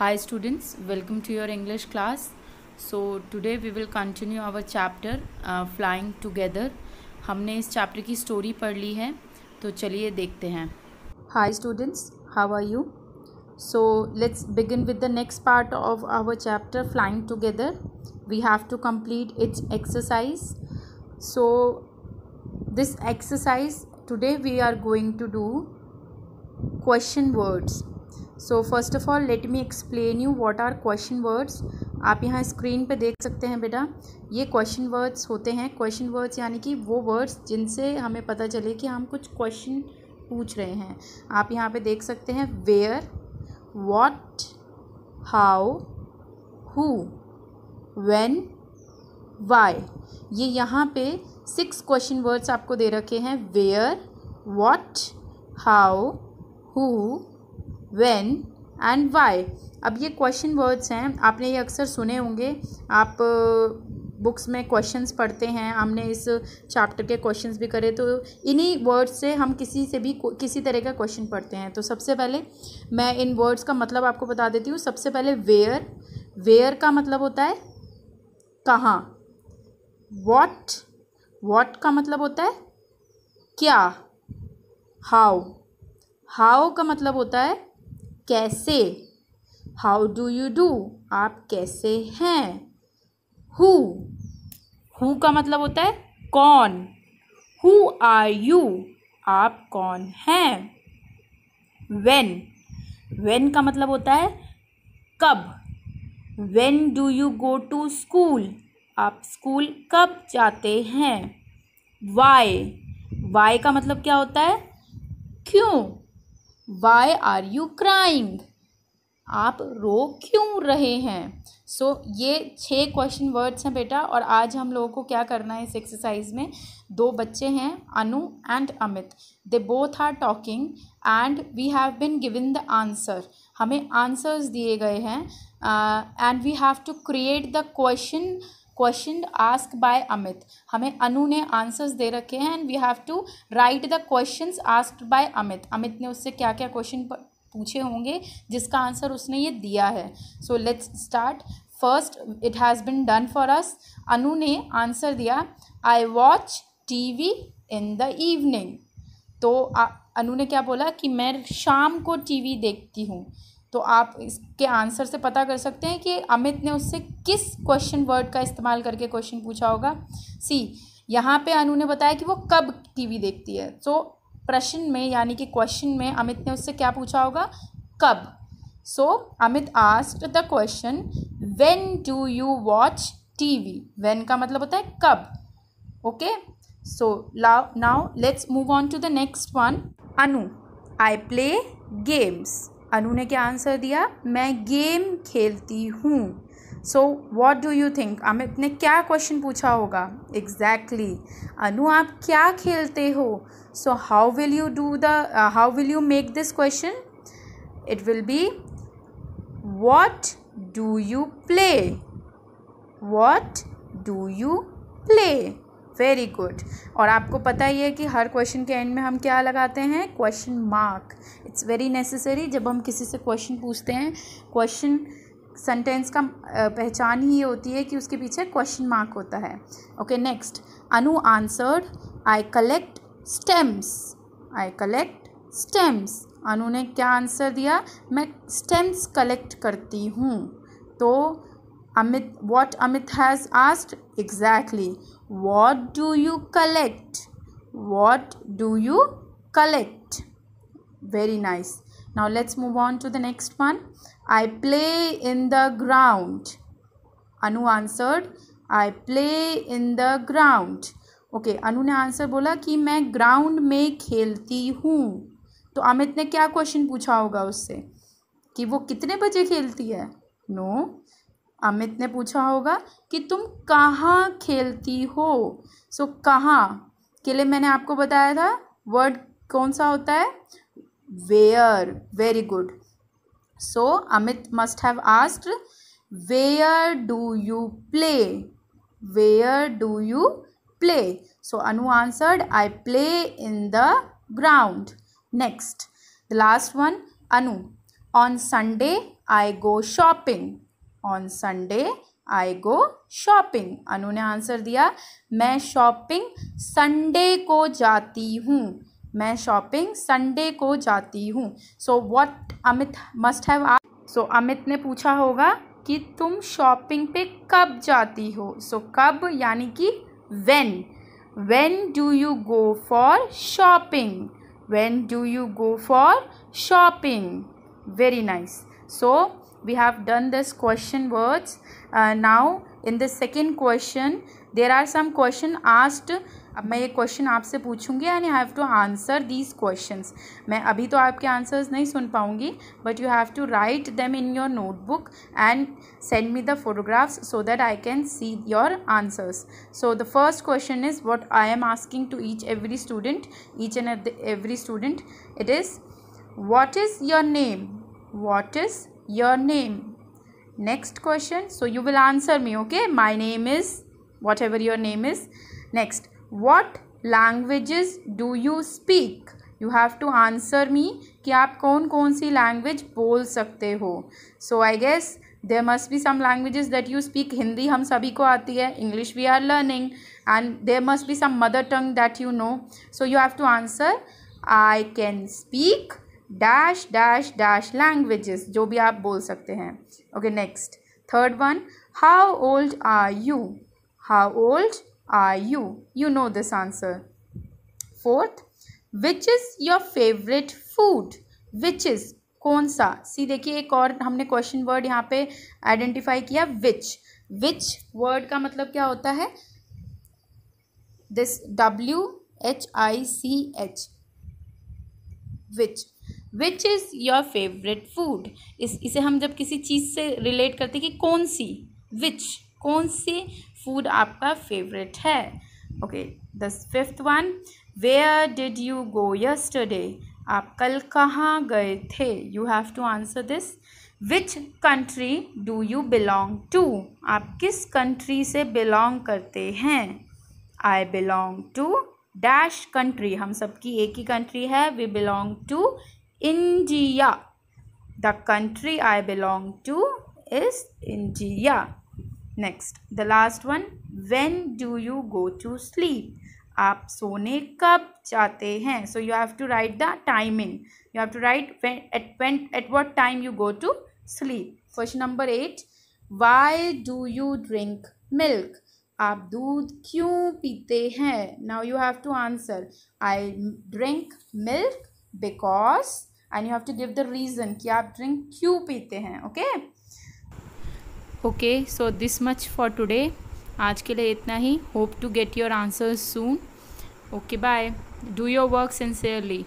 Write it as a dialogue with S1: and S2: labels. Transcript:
S1: High students welcome to your English class so today we will continue our chapter flying together हमने इस chapter की story पढ़ ली है तो चलिए देखते हैं hi students how are you so let's begin with the next part of our chapter flying together we have to complete its exercise so this exercise today we are going to do question words so first of all let me explain you what are question words आप यहाँ screen पे देख सकते हैं बेटा ये question words होते हैं क्वेश्चन वर्ड्स यानी कि वो वर्ड्स जिनसे हमें पता चले कि हम कुछ क्वेश्चन पूछ रहे हैं आप यहाँ पे देख सकते हैं where what how who when why ये यहाँ पे सिक्स क्वेश्चन वर्ड्स आपको दे रखे हैं where what how who when and why अब ये क्वेश्चन वर्ड्स हैं आपने ये अक्सर सुने होंगे आप बुक्स में क्वेश्चंस पढ़ते हैं हमने इस चैप्टर के क्वेश्चंस भी करे तो इन्हीं वर्ड्स से हम किसी से भी किसी तरह का क्वेश्चन पढ़ते हैं तो सबसे पहले मैं इन वर्ड्स का मतलब आपको बता देती हूँ सबसे पहले वेयर वेयर का मतलब होता है कहाँ वॉट वॉट का मतलब होता है क्या हाउ हाउ का मतलब होता है कैसे हाउ डू यू डू आप कैसे हैं हु हु का मतलब होता है कौन हु आर यू आप कौन हैं वेन वेन का मतलब होता है कब when do you go to school आप स्कूल कब जाते हैं वाई वाई का मतलब क्या होता है क्यों वाई आर यू क्राइंग आप रो क्यों रहे हैं सो so, ये छः क्वेश्चन वर्ड्स हैं बेटा और आज हम लोगों को क्या करना है इस एक्सरसाइज में दो बच्चे हैं Anu and Amit they both are talking and we have been given the answer हमें आंसर्स दिए गए हैं and we have to create the question question ask by Amit हमें अनु ने आंसर्स दे रखे हैं and we have to write the question asked by Amit Amit ने उससे क्या क्या क्वेश्चन पूछे होंगे जिसका आंसर उसने ये दिया है so let's start first it has been done for us Anu ने आंसर दिया I watch T V in the evening तो अनु ने क्या बोला कि मैं शाम को वी देखती हूँ तो आप इसके आंसर से पता कर सकते हैं कि अमित ने उससे किस क्वेश्चन वर्ड का इस्तेमाल करके क्वेश्चन पूछा होगा सी यहाँ पे अनु ने बताया कि वो कब टीवी देखती है सो तो so, प्रश्न में यानी कि क्वेश्चन में अमित ने उससे क्या पूछा होगा कब so so, Amit asked the question when do you watch TV when का मतलब होता है कब okay so love now let's move on to the next one Anu I play games Anu ने क्या आंसर दिया मैं गेम खेलती हूँ so what do you think Amit ने क्या क्वेश्चन पूछा होगा एग्जैक्टली exactly. अनु आप क्या खेलते हो so how will you do the how will you make this question it will be what do you play what do you play very good और आपको पता ही है कि हर क्वेश्चन के एंड में हम क्या लगाते हैं question mark it's very necessary जब हम किसी से क्वेश्चन पूछते हैं क्वेश्चन सेंटेंस का पहचान ही ये होती है कि उसके पीछे क्वेश्चन मार्क होता है okay next Anu answered I collect stems I collect stems Anu ने क्या आंसर दिया मैं स्टेम्स कलेक्ट करती हूँ तो Amit what Amit has asked exactly what do you collect what do you collect very nice now let's move on to the next one i play in the ground anu answered i play in the ground okay okay, Anu ने answer बोला कि मैं ground में खेलती हूँ तो अमित ने क्या क्वेश्चन पूछा होगा उससे कि वो कितने बजे खेलती है नो अमित ने पूछा होगा कि तुम कहाँ खेलती हो सो so, कहाँ के लिए मैंने आपको बताया था वर्ड कौन सा होता है where very good so Amit must have asked where do you play where do you play so Anu answered I play in the ground next the last one Anu on Sunday I go shopping on Sunday I go shopping Anu ने answer दिया मैं shopping Sunday को जाती हूँ मैं shopping Sunday को जाती हूँ so what Amit must have ah so Amit ने पूछा होगा कि तुम शॉपिंग पे कब जाती हो सो so, कब यानी कि when when do you go for shopping when do you go for shopping very nice so we have done this question words uh, now in the second question there are some question asked अब मैं ये question आपसे पूछूंगी and you have to answer these questions मैं अभी तो आपके answers नहीं सुन पाऊंगी but you have to write them in your notebook and send me the photographs so that I can see your answers so the first question is what I am asking to each every student each and every student it is what is your name what is your name next question so you will answer me okay my name is whatever your name is next what languages do you speak you have to answer me कि आप कौन कौन सी language बोल सकते हो so I guess there must be some languages that you speak Hindi हम सभी को आती है English we are learning and there must be some mother tongue that you know so you have to answer I can speak dash dash dash languages जो भी आप बोल सकते हैं okay next third one how old are you how old are you you know this answer fourth which is your favourite food which is कौन सा सी देखिए एक और हमने क्वेश्चन वर्ड यहाँ पे आइडेंटिफाई किया विच विच वर्ड का मतलब क्या होता है this W H I C H which which is your favourite food इस इसे हम जब किसी चीज़ से रिलेट करते हैं कि कौन सी विच कौन सी फूड आपका फेवरेट है okay the fifth one where did you go yesterday आप कल कहाँ गए थे you have to answer this which country do you belong to आप किस कंट्री से बिलोंग करते हैं I belong to dash country हम सबकी एक ही कंट्री है we belong to India. The country I belong to is India. Next, the last one. When do you go to sleep? Aap sone kab chate hain? So, you have to write the timing. You have to write when, at, when, at what time you go to sleep. First number 8. Why do you drink milk? Aap doodh kyun pite hain? Now, you have to answer. I drink milk because... and you have to give the reason कि आप drink क्यों पीते हैं okay okay so this much for today आज के लिए इतना ही hope to get your answer soon okay bye do your work sincerely